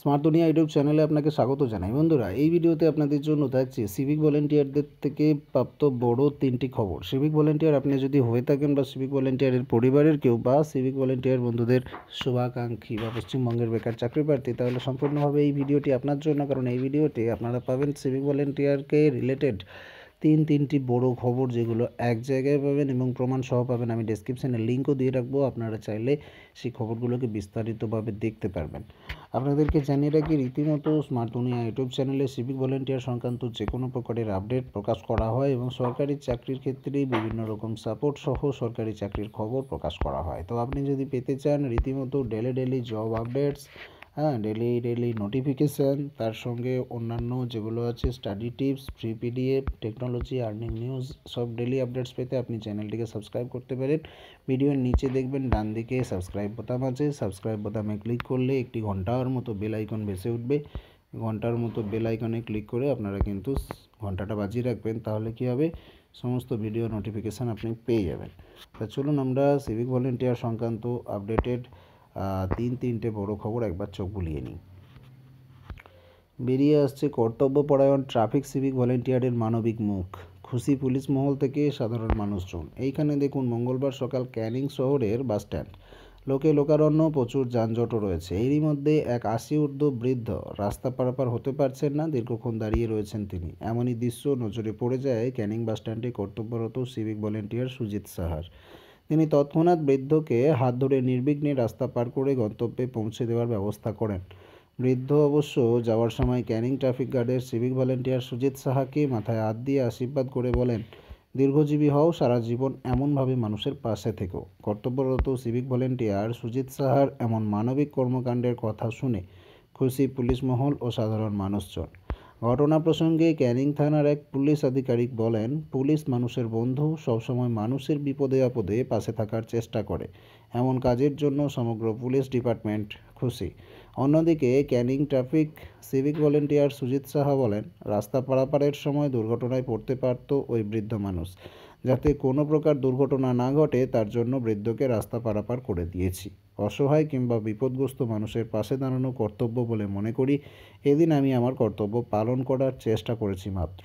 smart দুনিয়া YouTube চ্যানেলে আপনাকে স্বাগত জানাই বন্ধুরা এই ভিডিওতে আপনাদের জন্য থাকছে সিভিক ভলেন্টিয়ারদের থেকে প্রাপ্ত বড় তিনটি খবর সিভিক ভলেন্টিয়ার আপনি যদি হয়ে থাকেন বা সিভিক ভলেন্টিয়ারের পরিবারের কেউ বা সিভিক ভলেন্টিয়ার বন্ধুদের শুভাকাঙ্ক্ষী বা পশ্চিমবঙ্গের বেকার চাকরি প্রার্থী তাহলে সম্পূর্ণভাবে এই ভিডিওটি আপনার জন্য কারণ এই ভিডিওটি আপনারা পাবেন সিভিক ভলেন্টিয়ারকে রিলেটেড তিন তিনটি বড় খবর যেগুলো এক জায়গায় পাবেন এবং প্রমাণ সহ পাবেন আমি ডেসক্রিপশানে লিঙ্কও দিয়ে রাখবো আপনারা চাইলে সেই খবরগুলোকে বিস্তারিতভাবে দেখতে পারবেন আপনাদেরকে জানিয়ে রাখি রীতিমতো স্মার্ট দুনিয়া ইউটিউব চ্যানেলে সিভিক ভলেন্টিয়ার সংক্রান্ত যে কোনো প্রকারের আপডেট প্রকাশ করা হয় এবং সরকারি চাকরির ক্ষেত্রে বিভিন্ন রকম সাপোর্ট সহ সরকারি চাকরির খবর প্রকাশ করা হয় তো আপনি যদি পেতে চান রীতিমতো ডেলি ডেলি জব আপডেটস হ্যাঁ ডেলি ডেলি নোটিফিকেশান তার সঙ্গে অন্যান্য যেগুলো আছে study tips free PDF technology earning news সব ডেলি আপডেটস পেতে আপনি চ্যানেলটিকে সাবস্ক্রাইব করতে পারেন ভিডিওর নিচে দেখবেন ডান দিকে সাবস্ক্রাইব বোতাম আছে সাবস্ক্রাইব বোতামে ক্লিক করলে একটি ঘন্টার মতো বেল আইকন ভেসে উঠবে ঘন্টার মতো বেল আইকনে ক্লিক করে আপনারা কিন্তু ঘন্টাটা বাজিয়ে রাখবেন তাহলে কি হবে সমস্ত ভিডিও নোটিফিকেশান আপনি পেয়ে যাবেন তা চলুন আমরা সিভিক ভলেন্টিয়ার সংক্রান্ত আপডেটেড তিন তিনটে বড় খবর একবার চোখ বুলিয়ে নিই বেরিয়ে আসছে কর্তব্যপরায়ণ ট্রাফিক সিভিক ভলেন্টিয়ারের মানবিক মুখ খুশি পুলিশ মহল থেকে সাধারণ মানুষজন এইখানে দেখুন মঙ্গলবার সকাল ক্যানিং শহরের বাসস্ট্যান্ড লোকে লোকারণ্য প্রচুর যানজটও রয়েছে এরই মধ্যে এক আশি ঊর্ধ্ব বৃদ্ধ রাস্তা পারাপার হতে পারছেন না দীর্ঘক্ষণ দাঁড়িয়ে রয়েছেন তিনি এমনই দৃশ্য নজরে পড়ে যায় ক্যানিং বাসস্ট্যান্ডে কর্তব্যরত সিভিক ভলেন্টিয়ার সুজিত সাহার তিনি তৎক্ষণাৎ বৃদ্ধকে হাত ধরে নির্বিঘ্নে রাস্তা পার করে গন্তব্যে পৌঁছে দেওয়ার ব্যবস্থা করেন বৃদ্ধ অবশ্য যাওয়ার সময় ক্যানিং ট্রাফিক গার্ডের সিভিক ভলেন্টিয়ার সুজিত সাহাকে মাথায় হাত দিয়ে আশীর্বাদ করে বলেন দীর্ঘজীবী হও সারা জীবন এমনভাবে মানুষের পাশে থেকো কর্তব্যরত সিভিক ভলেন্টিয়ার সুজিত সাহার এমন মানবিক কর্মকাণ্ডের কথা শুনে খুশি পুলিশ মহল ও সাধারণ মানুষজন ঘটনা প্রসঙ্গে ক্যানিং থানার এক পুলিশ আধিকারিক বলেন পুলিশ মানুষের বন্ধু সবসময় মানুষের বিপদে আপদে পাশে থাকার চেষ্টা করে এমন কাজের জন্য সমগ্র পুলিশ ডিপার্টমেন্ট খুশি অন্যদিকে Canning traffic civic volunteer Sujit Saha বলেন রাস্তা পারাপারের সময় দুর্ঘটনায় পড়তে পারত ওই বৃদ্ধ মানুষ যাতে কোনো প্রকার দুর্ঘটনা না ঘটে তার জন্য বৃদ্ধকে রাস্তা পারাপার করে দিয়েছি অসহায় কিংবা বিপদগ্রস্ত মানুষের পাশে দাঁড়ানো কর্তব্য বলে মনে করি এদিন আমি আমার কর্তব্য পালন করার চেষ্টা করেছি মাত্র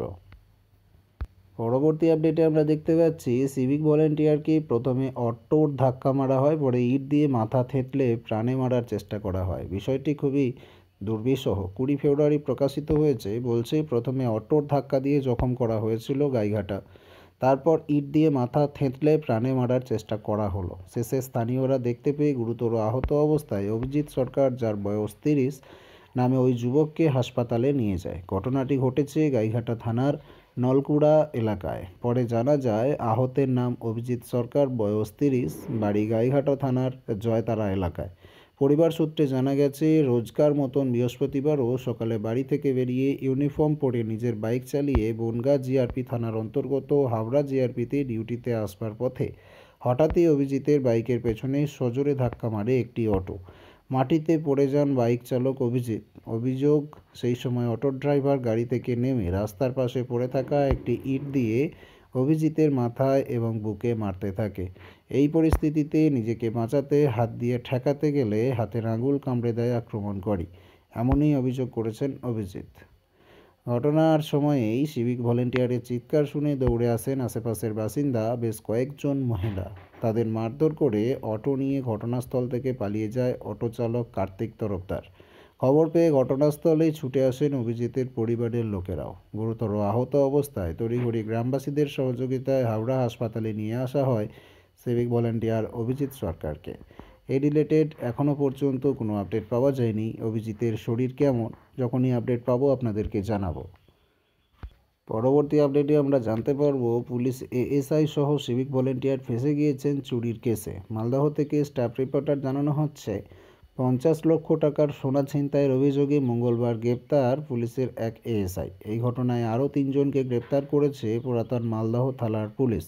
পরবর্তী আপডেটে আমরা দেখতে পাচ্ছি সিভিক ভলেন্টিয়ারকে প্রথমে অটোর ধাক্কা মারা হয় পরে ইট দিয়ে মাথা থেতলে প্রাণে মারার চেষ্টা করা হয় বিষয়টি খুবই দুর্বিষহ কুড়ি ফেব্রুয়ারি প্রকাশিত হয়েছে বলছে প্রথমে অটোর ধাক্কা দিয়ে জখম করা হয়েছিল গাইঘাটা তারপর ইট দিয়ে মাথা থেঁতলে প্রাণে মারার চেষ্টা করা হলো শেষে স্থানীয়রা দেখতে পেয়ে গুরুতর আহত অবস্থায় অভিজিৎ সরকার যার বয়স তিরিশ নামে ওই যুবককে হাসপাতালে নিয়ে যায় ঘটনাটি ঘটেছে গাইঘাটা থানার নলকুড়া এলাকায় পরে জানা যায় আহতের নাম অভিজিৎ সরকার বয়স তিরিশ বাড়ি গাইঘাটা থানার জয়তারা এলাকায় পরিবার সূত্রে জানা গেছে রোজকার মতন বৃহস্পতিবারও সকালে বাড়ি থেকে বেরিয়ে ইউনিফর্ম পরে নিজের বাইক চালিয়ে বনগা জিআরপি থানার অন্তর্গত হাওড়া জিআরপিতে ডিউটিতে আসবার পথে হঠাৎই অভিজিতের বাইকের পেছনে সজোরে ধাক্কা মারে একটি অটো মাটিতে পড়ে যান বাইক চালক অভিজিৎ অভিযোগ সেই সময় অটো ড্রাইভার গাড়ি থেকে নেমে রাস্তার পাশে পড়ে থাকা একটি ইট দিয়ে অভিজিতের মাথায় এবং বুকে মারতে থাকে এই পরিস্থিতিতে নিজেকে বাঁচাতে হাত দিয়ে ঠেকাতে গেলে হাতের আঙুল কামড়ে দেয় আক্রমণ করি এমনই অভিযোগ করেছেন অভিজিৎ ঘটনার সময়েই সিভিক ভলেন্টিয়ারের চিৎকার শুনে দৌড়ে আসেন আশেপাশের বাসিন্দা বেশ কয়েকজন মহিলা তাদের মারধর করে অটো নিয়ে ঘটনাস্থল থেকে পালিয়ে যায় অটো চালক কার্তিক তরফদার খবর পেয়ে ঘটনাস্থলেই ছুটে আসেন অভিজিতের পরিবারের লোকেরাও গুরুতর আহত অবস্থায় তড়িঘড়ি গ্রামবাসীদের সহযোগিতায় হাওড়া হাসপাতালে নিয়ে আসা হয় সিভিক ভলেন্টিয়ার অভিজিৎ সরকারকে এ রিলেটেড এখনও পর্যন্ত কোনো আপডেট পাওয়া যায়নি অভিজিতের শরীর কেমন যখনই আপডেট পাবো আপনাদেরকে জানাবো পরবর্তী আপডেটে আমরা জানতে পারবো পুলিশ এএসআই সহ সিভিক ভলেন্টিয়ার ফেঁসে গিয়েছেন চুরির কেসে মালদহ থেকে স্টাফ রিপোর্টার জানানো হচ্ছে পঞ্চাশ লক্ষ টাকার সোনা ছিনতাইয়ের অভিযোগে মঙ্গলবার গ্রেপ্তার পুলিশের এক এএসআই এই ঘটনায় আরও তিনজনকে গ্রেপ্তার করেছে পুরাতন মালদহ থানার পুলিশ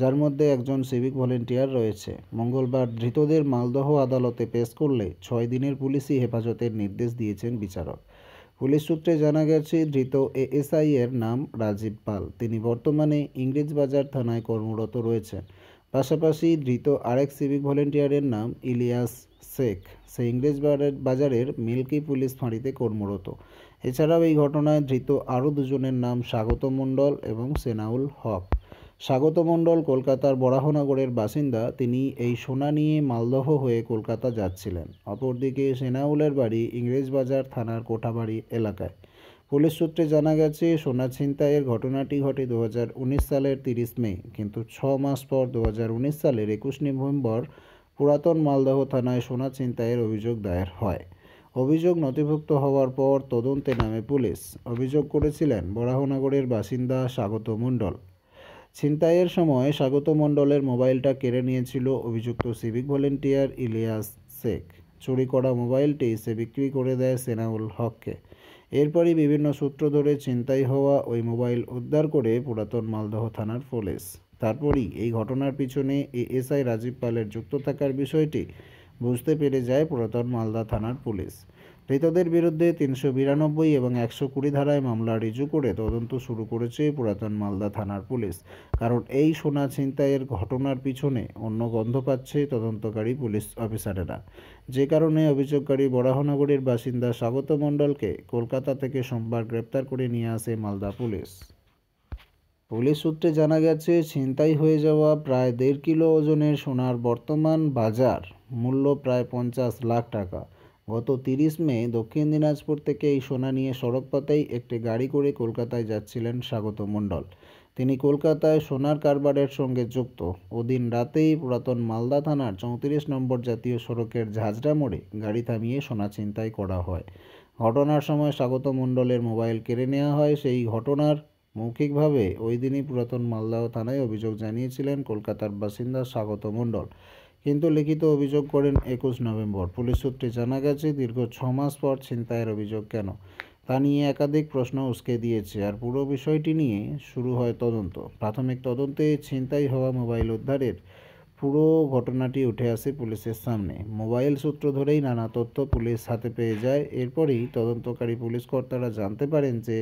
যার মধ্যে একজন সিভিক ভলেন্টিয়ার রয়েছে মঙ্গলবার ধৃতদের মালদহ আদালতে পেশ করলে ছয় দিনের পুলিশি হেফাজতের নির্দেশ দিয়েছেন বিচারক পুলিশ সূত্রে জানা গেছে ধৃত এএসআই এর নাম রাজীব পাল তিনি বর্তমানে ইংরেজবাজার থানায় কর্মরত রয়েছেন পাশাপাশি ধৃত আরেক সিভিক ভলেন্টিয়ারের নাম ইলিয়াস শেখ সে ইংরেজ বাজারের মিল্কি পুলিশ ফাঁড়িতে কর্মরত এছাড়াও এই ঘটনায় ধৃত আরও দুজনের নাম স্বাগত মণ্ডল এবং সেনাউল হক স্বাগত মণ্ডল কলকাতার বরাহনগরের বাসিন্দা তিনি এই সোনা নিয়ে মালদহ হয়ে কলকাতা যাচ্ছিলেন অপরদিকে সেনাউলের বাড়ি ইংরেজবাজার থানার কোঠাবাড়ি এলাকায় পুলিশ সূত্রে জানা গেছে সোনা ছিনতাইয়ের ঘটনাটি ঘটে দু সালের তিরিশ মে কিন্তু ছ মাস পর দু সালের একুশ নভেম্বর পুরাতন মালদহ থানায় সোনা ছিনতাইয়ের অভিযোগ দায়ের হয় অভিযোগ নথিভুক্ত হওয়ার পর তদন্তে নামে পুলিশ অভিযোগ করেছিলেন বরাহনগরের বাসিন্দা স্বাগত মণ্ডল ছিনতাইয়ের সময় স্বাগত মণ্ডলের মোবাইলটা কেড়ে নিয়েছিল অভিযুক্ত সিভিক ভলেন্টিয়ার ইলিয়াস শেখ চুরি করা মোবাইলটি সে বিক্রি করে দেয় সেনাউল হককে এরপরই বিভিন্ন সূত্র ধরে ছিনতাই হওয়া ওই মোবাইল উদ্ধার করে পুরাতন মালদহ থানার পুলিশ তারপরই এই ঘটনার পিছনে এএসআই রাজীব পালের যুক্ত থাকার বিষয়টি বুঝতে পেরে যায় পুরাতন মালদা থানার পুলিশ ধৃতদের বিরুদ্ধে তিনশো বিরানব্বই এবং একশো কুড়ি ধারায় মামলা রিজু করে তদন্ত শুরু করেছে পুরাতন মালদা থানার পুলিশ কারণ এই সোনা ছিনতাইয়ের ঘটনার পিছনে অন্য গন্ধ পাচ্ছে তদন্তকারী পুলিশ অফিসারেরা যে কারণে অভিযোগকারী বরাহনগরীর বাসিন্দা স্বাগত মণ্ডলকে কলকাতা থেকে সোমবার গ্রেপ্তার করে নিয়ে আসে মালদা পুলিশ পুলিশ সূত্রে জানা গেছে ছিনতাই হয়ে যাওয়া প্রায় দেড় কিলো ওজনের সোনার বর্তমান বাজার মূল্য প্রায় পঞ্চাশ লাখ টাকা গত তিরিশ মে দক্ষিণ দিনাজপুর থেকে এই সোনা নিয়ে সড়কপথেই একটি গাড়ি করে কলকাতায় যাচ্ছিলেন স্বাগত মণ্ডল তিনি কলকাতায় সোনার কারবারের সঙ্গে যুক্ত ওদিন রাতেই পুরাতন মালদা থানার চৌত্রিশ নম্বর জাতীয় সড়কের ঝাঁঝরা মোড়ে গাড়ি থামিয়ে সোনা চিন্তাই করা হয় ঘটনার সময় স্বাগত মণ্ডলের মোবাইল কেড়ে নেওয়া হয় সেই ঘটনার মৌখিকভাবে ওই দিনই পুরাতন মালদা থানায় অভিযোগ জানিয়েছিলেন কলকাতার বাসিন্দা স্বাগত মণ্ডল কিন্তু লিখিত অভিযোগ করেন একুশ নভেম্বর পুলিশ সূত্রে জানা গেছে দীর্ঘ ছ মাস পর ছিনতাইয়ের অভিযোগ কেন তা নিয়ে একাধিক প্রশ্ন উসকে দিয়েছে আর পুরো বিষয়টি নিয়ে শুরু হয় তদন্ত প্রাথমিক তদন্তে ছিনতাই হওয়া মোবাইল উদ্ধারের পুরো ঘটনাটি উঠে আসে পুলিশের সামনে মোবাইল সূত্র ধরেই নানা তথ্য পুলিশ হাতে পেয়ে যায় এরপরেই তদন্তকারী পুলিশ কর্তারা জানতে পারেন যে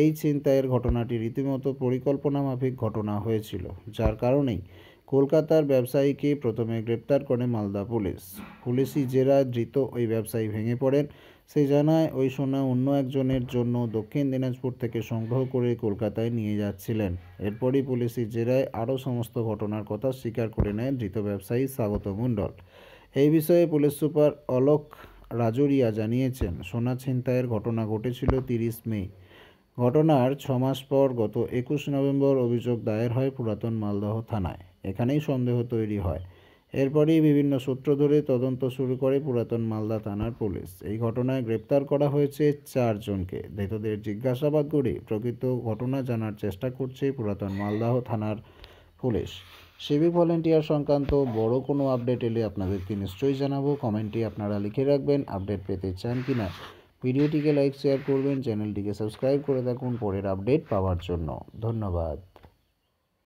এই ছিনতাইয়ের ঘটনাটি রীতিমতো পরিকল্পনা মাফিক ঘটনা হয়েছিল যার কারণেই কলকাতার ব্যবসায়ীকে প্রথমে গ্রেপ্তার করে মালদা পুলিশ পুলিশি জেরা ধৃত ওই ব্যবসায়ী ভেঙে পড়েন সে জানায় ওই সোনা অন্য একজনের জন্য দক্ষিণ দিনাজপুর থেকে সংগ্রহ করে কলকাতায় নিয়ে যাচ্ছিলেন এরপরই পুলিশি জেরায় আরও সমস্ত ঘটনার কথা স্বীকার করে নেয় ধৃত ব্যবসায়ী স্বাগত মণ্ডল এই বিষয়ে পুলিশ সুপার অলোক রাজুরিয়া জানিয়েছেন সোনা ছিনতাইয়ের ঘটনা ঘটেছিল তিরিশ মে ঘটনার ছমাস পর গত একুশ নভেম্বর অভিযোগ দায়ের হয় পুরাতন মালদহ থানায় এখানেই সন্দেহ তৈরি হয় এরপরেই বিভিন্ন সূত্র ধরে তদন্ত শুরু করে পুরাতন মালদা থানার পুলিশ এই ঘটনায় গ্রেপ্তার করা হয়েছে চারজনকে ধৃতদের জিজ্ঞাসাবাদ করে প্রকৃত ঘটনা জানার চেষ্টা করছে পুরাতন মালদাহ থানার পুলিশ সিভি ভলেন্টিয়ার সংক্রান্ত বড় কোনো আপডেট এলে আপনাদেরকে নিশ্চয়ই জানাবো কমেন্টে আপনারা লিখে রাখবেন আপডেট পেতে চান কি না ভিডিওটিকে লাইক শেয়ার করবেন চ্যানেলটিকে সাবস্ক্রাইব করে থাকুন পরের আপডেট পাওয়ার জন্য ধন্যবাদ